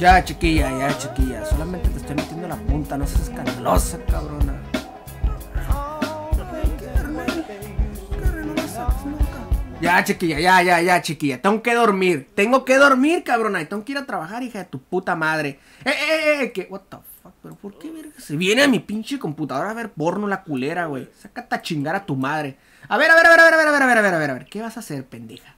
Ya, chiquilla, ya, chiquilla. Solamente te estoy metiendo la punta, no seas escandalosa, cabrona. Ya, chiquilla, ya, ya, ya, chiquilla. Tengo que dormir. Tengo que dormir, cabrona. Y tengo que ir a trabajar, hija de tu puta madre. Eh, eh, eh, eh, que. What the fuck, pero ¿por qué verga se viene a mi pinche computadora a ver porno la culera, güey? Sácate a chingar a tu madre. A ver, a ver, a ver, a ver, a ver, a ver, a ver, a ver, a ver. ¿Qué vas a hacer, pendeja?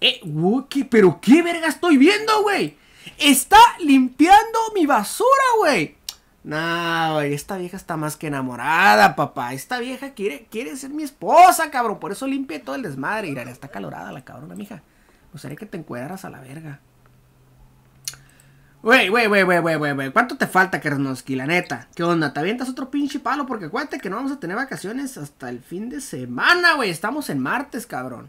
Eh, Wookie ¿pero qué verga estoy viendo, güey? Está limpiando mi basura, güey. No, güey, esta vieja está más que enamorada, papá. Esta vieja quiere, quiere ser mi esposa, cabrón. Por eso limpia todo el desmadre. Mira, está calorada la cabrona, mija. O sea que te encuadras a la verga. Güey, güey, güey, güey, güey, güey, ¿cuánto te falta, Kernoski? La neta, ¿qué onda? ¿Te avientas otro pinche palo? Porque acuérdate que no vamos a tener vacaciones hasta el fin de semana, güey. Estamos en martes, cabrón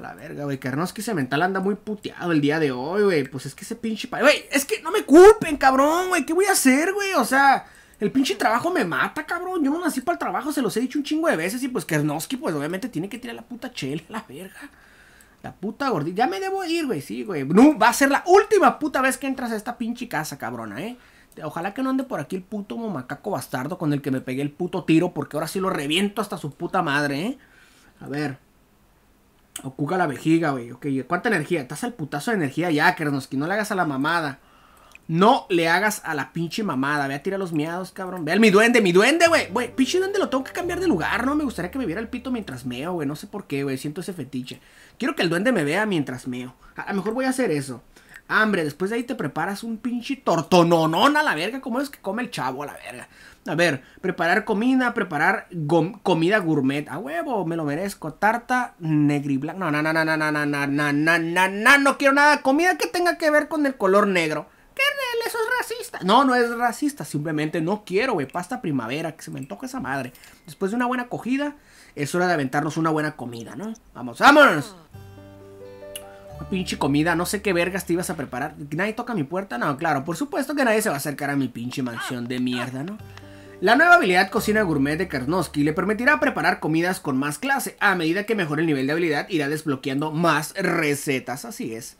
la verga, güey. se mental anda muy puteado el día de hoy, güey. Pues es que ese pinche. Güey, es que no me culpen, cabrón, güey. ¿Qué voy a hacer, güey? O sea. El pinche trabajo me mata, cabrón. Yo no nací para el trabajo, se los he dicho un chingo de veces. Y pues Kernoski, pues obviamente tiene que tirar la puta chela, la verga. La puta gordita. Ya me debo ir, güey, sí, güey. No, va a ser la última puta vez que entras a esta pinche casa, cabrona, eh. Ojalá que no ande por aquí el puto momacaco bastardo con el que me pegué el puto tiro, porque ahora sí lo reviento hasta su puta madre, eh. A ver ocupa la vejiga, güey. Ok, ¿cuánta energía? Estás al putazo de energía ya, Kernoski. No le hagas a la mamada. No le hagas a la pinche mamada. Ve a tirar los miados, cabrón. Ve al mi duende, mi duende, güey. Güey, pinche duende lo tengo que cambiar de lugar, ¿no? Me gustaría que me viera el pito mientras meo, güey. No sé por qué, güey. Siento ese fetiche. Quiero que el duende me vea mientras meo. A lo mejor voy a hacer eso. Hambre, después de ahí te preparas un pinche tortononón a la verga. ¿Cómo es que come el chavo a la verga. A ver, preparar comida, preparar comida gourmet. A huevo, me lo merezco. Tarta negri no, No, no, no, no, no, no, no, no, no, no, no, no quiero nada. Comida que tenga que ver con el color negro. Kernel, eso es racista. No, no es racista. Simplemente no quiero, güey. Pasta primavera, que se me antoja esa madre. Después de una buena acogida, es hora de aventarnos una buena comida, ¿no? Vamos, vamos. pinche comida, no sé qué vergas te ibas a preparar. ¿Nadie toca mi puerta? No, claro, por supuesto que nadie se va a acercar a mi pinche mansión de mierda, ¿no? La nueva habilidad Cocina Gourmet de Karnowski le permitirá preparar comidas con más clase. A medida que mejore el nivel de habilidad, irá desbloqueando más recetas. Así es.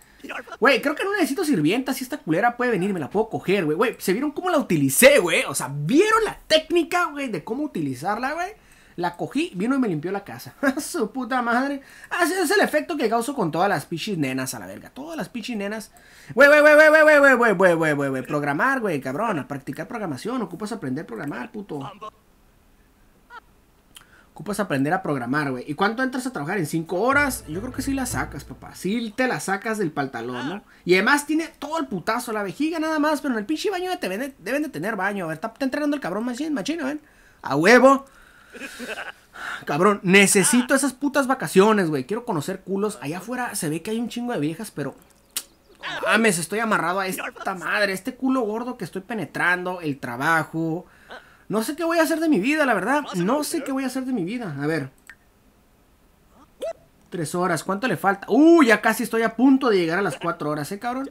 Güey, creo que no necesito sirvienta. Si esta culera puede venir, me la puedo coger, güey. Güey, ¿se vieron cómo la utilicé, güey? O sea, ¿vieron la técnica, güey, de cómo utilizarla, güey? La cogí, vino y me limpió la casa. <laughs> ¡Ah, su puta madre. Así es el efecto que causo con todas las pichis nenas a la verga. Todas las pichis nenas. Güey, güey, güey, güey, güey, güey, güey, güey, güey, güey, Programar, güey, cabrón. A practicar programación. Ocupas aprender a programar, puto. Ocupas aprender a programar, güey. ¿Y cuánto entras a trabajar? ¿En cinco horas? Yo creo que sí la sacas, papá. Sí te la sacas del pantalón, ¿no? Y además tiene todo el putazo, la vejiga nada más, pero en el pinche baño te deben de, tener baño. A ver, está, está entrenando el cabrón machino, ¿ven? ¿eh? A huevo. <laughs> Cabrón, necesito esas putas vacaciones, güey. Quiero conocer culos. Allá afuera se ve que hay un chingo de viejas, pero. mames, estoy amarrado a esta madre, este culo gordo que estoy penetrando, el trabajo. No sé qué voy a hacer de mi vida, la verdad. No sé qué voy a hacer de mi vida. A ver. Tres horas, ¿cuánto le falta? Uh, ya casi estoy a punto de llegar a las cuatro horas, ¿eh, cabrón?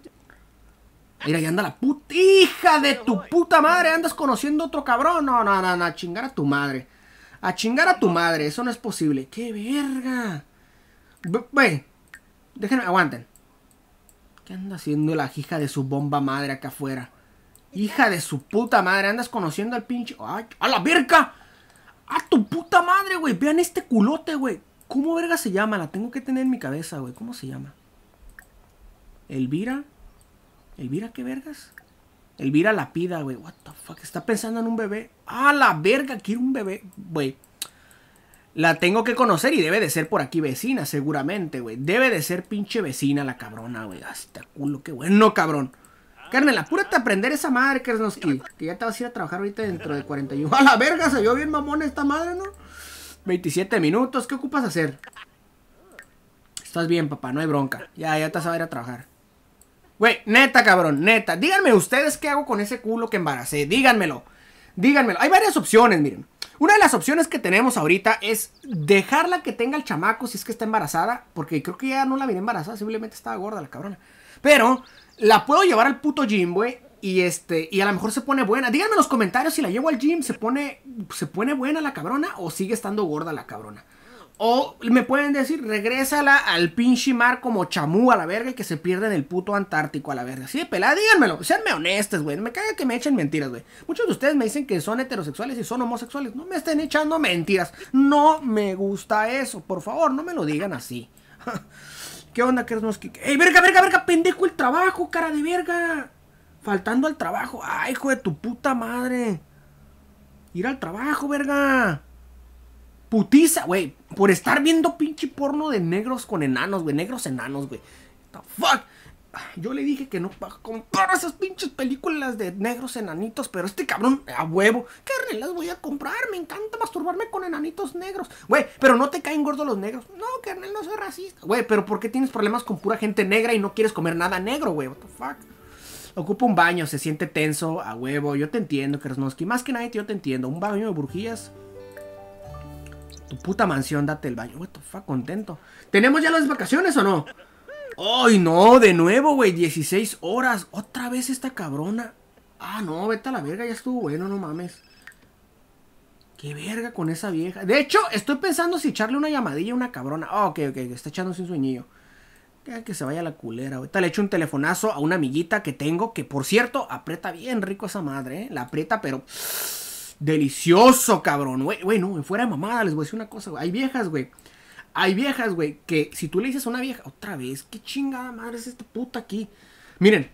Mira, ya anda la puta hija de tu puta madre. Andas conociendo otro cabrón. No, no, no, no, chingar a tu madre. A chingar a tu madre, eso no es posible. ¡Qué verga! wey, déjenme, aguanten. ¿Qué anda haciendo la hija de su bomba madre acá afuera? Hija de su puta madre, andas conociendo al pinche. ¡Ay! ¡A la verga! ¡A tu puta madre, güey! Vean este culote, güey. ¿Cómo verga se llama? La tengo que tener en mi cabeza, güey. ¿Cómo se llama? Elvira. ¿Elvira qué vergas? Elvira la pida, güey. What the fuck? Está pensando en un bebé. Ah, la verga, quiero un bebé, güey. La tengo que conocer y debe de ser por aquí vecina, seguramente, güey. Debe de ser pinche vecina la cabrona, güey. Hasta ah, culo, qué bueno, cabrón. Carmen, apúrate a aprender esa madre, nos Que ya te vas a ir a trabajar ahorita dentro de 41. A la verga, se bien mamón esta madre, ¿no? 27 minutos, ¿qué ocupas hacer? Estás bien, papá, no hay bronca. Ya, ya te vas a ir a trabajar. Güey, neta, cabrón, neta. Díganme ustedes qué hago con ese culo que embaracé. Díganmelo. Díganmelo. Hay varias opciones, miren. Una de las opciones que tenemos ahorita es dejarla que tenga el chamaco si es que está embarazada. Porque creo que ya no la viene embarazada, simplemente estaba gorda la cabrona. Pero la puedo llevar al puto gym, güey. Y este, y a lo mejor se pone buena. Díganme en los comentarios si la llevo al gym, ¿se pone, se pone buena la cabrona o sigue estando gorda la cabrona? O me pueden decir, regrésala al pinche mar como chamú a la verga y que se pierde en el puto Antártico a la verga. Así de pelada, díganmelo. Seanme honestos, güey. Me caga que me echen mentiras, güey. Muchos de ustedes me dicen que son heterosexuales y son homosexuales. No me estén echando mentiras. No me gusta eso. Por favor, no me lo digan así. <laughs> ¿Qué onda, que ¡Ey, verga, verga, verga! ¡Pendejo el trabajo, cara de verga! Faltando al trabajo. ¡Ay, hijo de tu puta madre! Ir al trabajo, verga putiza, güey, por estar viendo pinche porno de negros con enanos, güey, negros enanos, güey. The fuck. Yo le dije que no compara esas pinches películas de negros enanitos, pero este cabrón, a huevo, ¿qué las voy a comprar? Me encanta masturbarme con enanitos negros. Güey, pero no te caen gordos los negros. No, carnal, no soy racista. Güey, pero ¿por qué tienes problemas con pura gente negra y no quieres comer nada negro, güey? What the fuck? Ocupa un baño, se siente tenso, a huevo. Yo te entiendo, Kersnowski. Más que nadie, yo te entiendo. Un baño de brujillas. Tu puta mansión, date el baño. What the contento. ¿Tenemos ya las vacaciones o no? ¡Ay, no! De nuevo, güey. 16 horas. Otra vez esta cabrona. Ah, no, vete a la verga. Ya estuvo bueno, no mames. Qué verga con esa vieja. De hecho, estoy pensando si echarle una llamadilla a una cabrona. Ah, ok, ok. Está echando un sueñillo. Que, se vaya la culera. Ahorita le echo un telefonazo a una amiguita que tengo. Que por cierto, aprieta bien rico esa madre. ¿eh? La aprieta, pero delicioso, cabrón. Güey, no, fuera de mamada, les voy a decir una cosa, güey. Hay viejas, güey. Hay viejas, güey, que si tú le dices a una vieja, otra vez, qué chingada madre es esta puta aquí. Miren,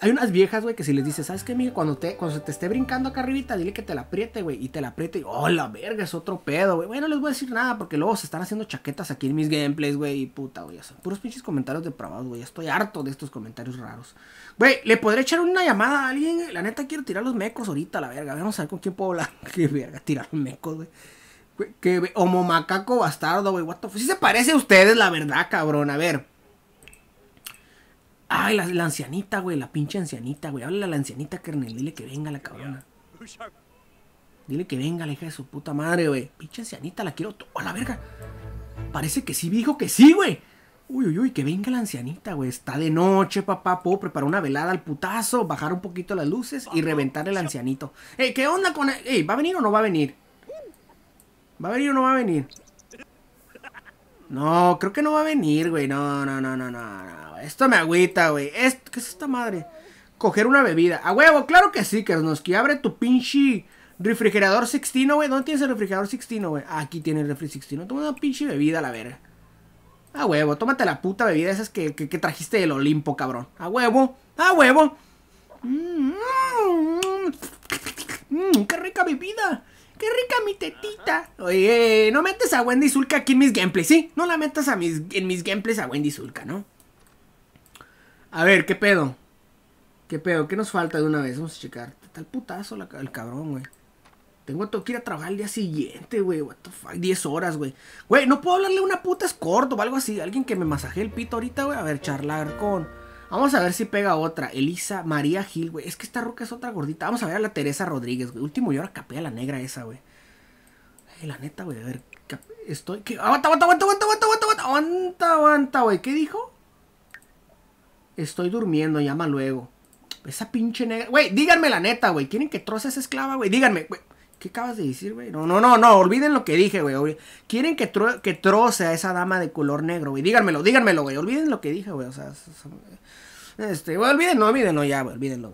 hay unas viejas, güey, que si les dices, ¿sabes qué, amiga? Cuando, te, se te esté brincando acá arribita, dile que te la apriete, güey. Y te la apriete y, oh, la verga, es otro pedo, güey. Bueno, les voy a decir nada porque luego se están haciendo chaquetas aquí en mis gameplays, güey. Y puta, güey, son puros pinches comentarios depravados, güey. Estoy harto de estos comentarios raros. Güey, ¿le podré echar una llamada a alguien? La neta, quiero tirar los mecos ahorita, la verga. Vamos a ver con quién puedo hablar. <laughs> Qué verga, tirar los mecos, güey. Que, homo macaco bastardo, güey. What the fuck? Sí se parece a ustedes, la verdad, cabrón. A ver. Ay, la, ancianita, güey, la pinche ancianita, güey. Háblale a la ancianita, carnal. Dile que venga la cabrona. Dile que venga la hija de su puta madre, güey. Pinche ancianita, la quiero. ¡A la verga! Parece que sí, dijo que sí, güey. Uy, uy, uy, que venga la ancianita, güey. Está de noche, papá. Puedo preparar una velada al putazo, bajar un poquito las luces y reventar el ancianito. Ey, eh, ¿qué onda con.? él, e-? Ey, ¿va a venir o no va a venir? ¿Va a venir o no va a venir? No, creo que no va a venir, güey. No, no, no, no, no, Esto me agüita, güey. ¿Qué es esta madre? Coger una bebida. A huevo, claro que sí, que Abre tu pinche refrigerador sixtino, güey. ¿Dónde tienes el refrigerador sixtino, güey? Aquí tiene el refrigerador sixtino. Toma una pinche bebida, la verga. A huevo, tómate la puta bebida esas que, que, trajiste del Olimpo, cabrón. A huevo, a huevo. mmm, mmm, qué rica bebida. ¡Qué rica mi tetita! Oye, no metes a Wendy Zulka aquí en mis gameplays, ¿sí? No la metas a mis, en mis gameplays a Wendy Zulka, ¿no? A ver, ¿qué pedo? ¿Qué pedo? ¿Qué nos falta de una vez? Vamos a checar. Está el putazo el cabrón, güey. Tengo que ir a trabajar el día siguiente, güey. What the fuck. 10 horas, güey. Güey, no puedo hablarle una puta escorto o algo así. Alguien que me masaje el pito ahorita, güey. A ver, charlar con... Vamos a ver si pega otra. Elisa María Gil, güey. Es que esta roca es otra gordita. Vamos a ver a la Teresa Rodríguez, güey. Último yo ahora capé a la negra esa, güey. la neta, güey. A ver, estoy. ¿Qué? Aguanta, aguanta, aguanta, aguanta, aguanta, aguanta, aguanta, aguanta, güey. ¿Qué dijo? Estoy durmiendo, llama luego. Esa pinche negra. Güey, díganme la neta, güey. ¿Quieren que troce esa esclava, güey? Díganme, güey. ¿Qué acabas de decir, güey? No, no, no, no, olviden lo que dije, güey. Quieren que, que troce a esa dama de color negro, güey. Díganmelo, díganmelo, güey. Olviden lo que dije, güey. O sea, este, güey, olvídenlo, No, ya, güey, olvídenlo.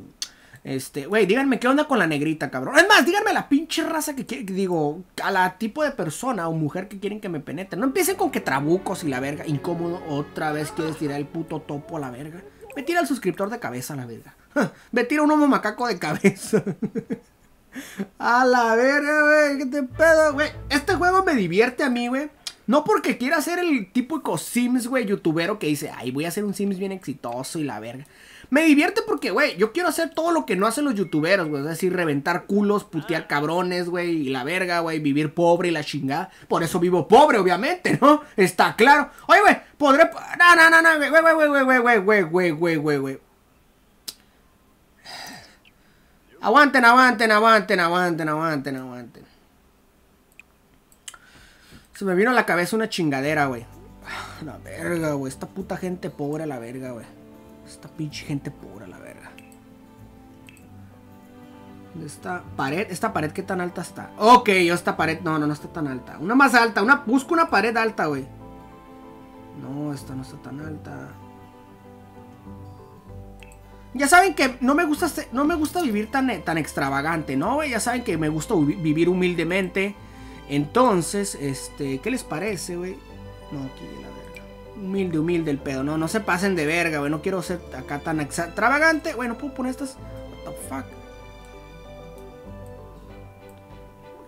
Este, güey, díganme qué onda con la negrita, cabrón. Es más, díganme la pinche raza que quieren, digo, a la tipo de persona o mujer que quieren que me penetre. No empiecen con que trabucos y la verga, incómodo, otra vez quieres tirar el puto topo a la verga. Me tira el suscriptor de cabeza la verga. <laughs> Me tira un homo macaco de cabeza. <laughs> A la verga, güey. ¿Qué te pedo, güey? Este juego me divierte a mí, güey. No porque quiera ser el típico Sims, güey, youtubero que dice, ay, voy a hacer un Sims bien exitoso y la verga. Me divierte porque, güey, yo quiero hacer todo lo que no hacen los youtuberos, güey. Es decir, reventar culos, putear cabrones, güey, y la verga, güey, vivir pobre y la chingada. Por eso vivo pobre, obviamente, ¿no? Está claro. Oye, güey, podré. No, no, no, no, güey, güey, güey, güey, güey, güey, güey, güey, güey, güey. Aguanten, aguanten, aguanten, aguanten, aguanten, aguanten. Se me vino a la cabeza una chingadera, güey. Ah, la verga, güey. Esta puta gente pobre la verga, güey. Esta pinche gente pobre a la verga. ¿Dónde está? pared, esta pared qué tan alta está. Ok, yo esta pared, no, no, no está tan alta. Una más alta, una, busco una pared alta, güey. No, esta no está tan alta. Ya saben que no me gusta, no me gusta vivir tan, tan extravagante, ¿no? Ya saben que me gusta vivir humildemente. Entonces, este, ¿qué les parece, güey? No, aquí la verga. Humilde, humilde el pedo. No, no se pasen de verga, güey. No quiero ser acá tan extravagante. Bueno, puedo poner estas. What the fuck.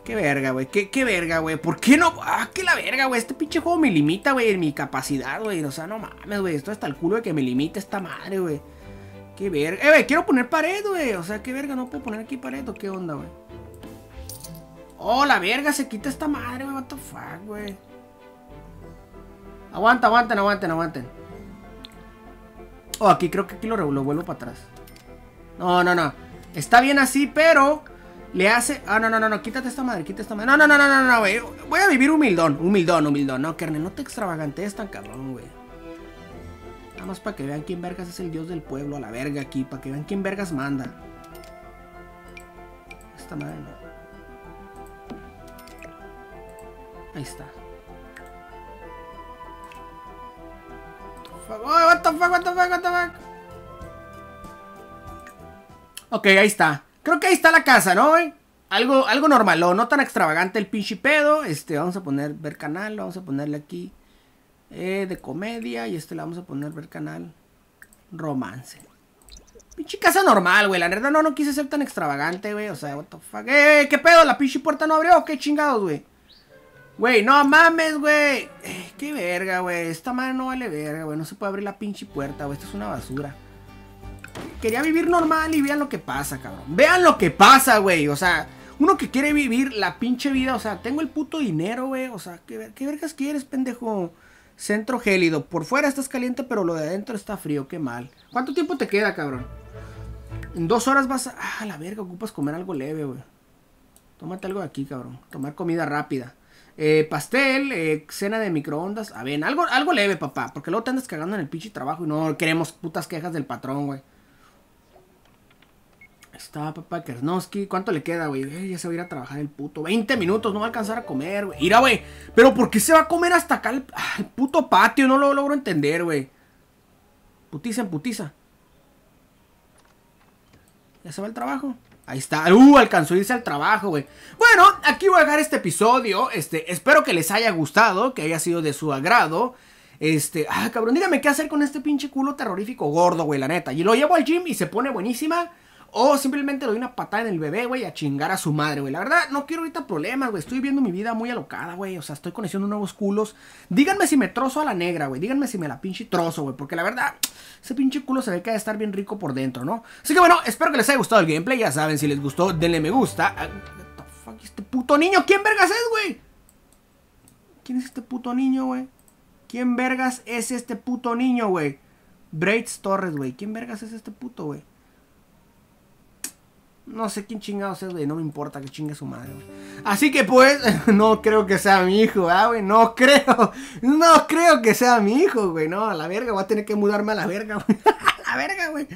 Qué verga, güey. ¿Qué, verga, güey. ¿Por qué no? Ah, qué la verga, güey. Este pinche juego me limita, güey, en mi capacidad, güey. O sea, no mames, güey. Esto está el culo de que me limite esta madre, güey. Qué verga. Eh, güey, quiero poner pared, güey. O sea, qué verga, no puedo poner aquí pared o qué onda, güey. Oh, la verga, se quita esta madre, güey. What the fuck, güey. Aguanta, aguanten, aguanten, aguanten. Oh, aquí creo que aquí lo, vuelvo para atrás. No, no, no. Está bien así, pero le hace. Ah, no, no, no, Quítate esta madre, quítate esta madre. No, no, no, no, no, no, güey. Voy a vivir humildón, humildón, humildón. No, carne, no te extravagantes tan cabrón, güey más para que vean quién vergas es el dios del pueblo, a la verga aquí, para que vean quién vergas manda. Esta madre Ahí está. what the fuck, what the fuck, what the fuck. Ok, ahí está. Creo que ahí está la casa, ¿no, Algo, algo normal no tan extravagante el pinche pedo. Este, vamos a poner ver canal, vamos a ponerle aquí eh, de comedia. Y este le vamos a poner ver canal romance. Pinche casa normal, güey. La verdad no, no quise ser tan extravagante, güey. O sea, what the fuck. Eh, eh, ¿qué pedo? ¿La pinche puerta no abrió? ¿Qué chingados, güey? Güey, no mames, güey. Eh, qué verga, güey. Esta madre no vale verga, güey. No se puede abrir la pinche puerta, güey. Esto es una basura. Quería vivir normal y vean lo que pasa, cabrón. Vean lo que pasa, güey. O sea, uno que quiere vivir la pinche vida. O sea, tengo el puto dinero, güey. O sea, ¿qué, qué vergas quieres, pendejo? Centro gélido. Por fuera estás caliente, pero lo de adentro está frío. Qué mal. ¿Cuánto tiempo te queda, cabrón? En dos horas vas a... Ah, la verga, ocupas comer algo leve, güey. Tómate algo de aquí, cabrón. Tomar comida rápida. Eh, pastel, eh, cena de microondas. A ver, algo, algo leve, papá. Porque luego te andas cagando en el pinche trabajo y no queremos putas quejas del patrón, güey. Está papá Kersnowski. ¿Cuánto le queda, güey? Eh, ya se va a ir a trabajar el puto. 20 minutos, no va a alcanzar a comer, güey. Mira, güey. Pero ¿por qué se va a comer hasta acá el, puto patio? No lo logro entender, güey. Putiza en putiza. Ya se va al trabajo. Ahí está. Uh, alcanzó a irse al trabajo, güey. Bueno, aquí voy a dejar este episodio. Este, espero que les haya gustado, que haya sido de su agrado. Este, ah, cabrón, dígame qué hacer con este pinche culo terrorífico gordo, güey, la neta. Y lo llevo al gym y se pone buenísima. O simplemente le doy una patada en el bebé, güey, a chingar a su madre, güey. La verdad, no quiero ahorita problemas, güey. Estoy viviendo mi vida muy alocada, güey. O sea, estoy conociendo nuevos culos. Díganme si me trozo a la negra, güey. Díganme si me la pinche trozo, güey. Porque la verdad, ese pinche culo se ve que ha de estar bien rico por dentro, ¿no? Así que bueno, espero que les haya gustado el gameplay. Ya saben, si les gustó, denle me gusta. Ah, what the fuck, este puto niño? ¿Quién vergas es, güey? ¿Quién es este puto niño, güey? ¿Quién vergas es este puto niño, güey? Braids Torres, güey. ¿Quién vergas es este puto, güey? No sé quién chingado es, güey. No me importa que chingue su madre, Así que pues, <laughs> no creo que sea mi hijo, ¿ah, güey? No creo. <laughs> No creo que sea mi hijo, güey. No, a la verga. Voy a tener que mudarme a la verga, güey. <laughs> A la verga, güey.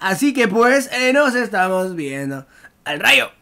Así que pues, eh, nos estamos viendo. Al rayo.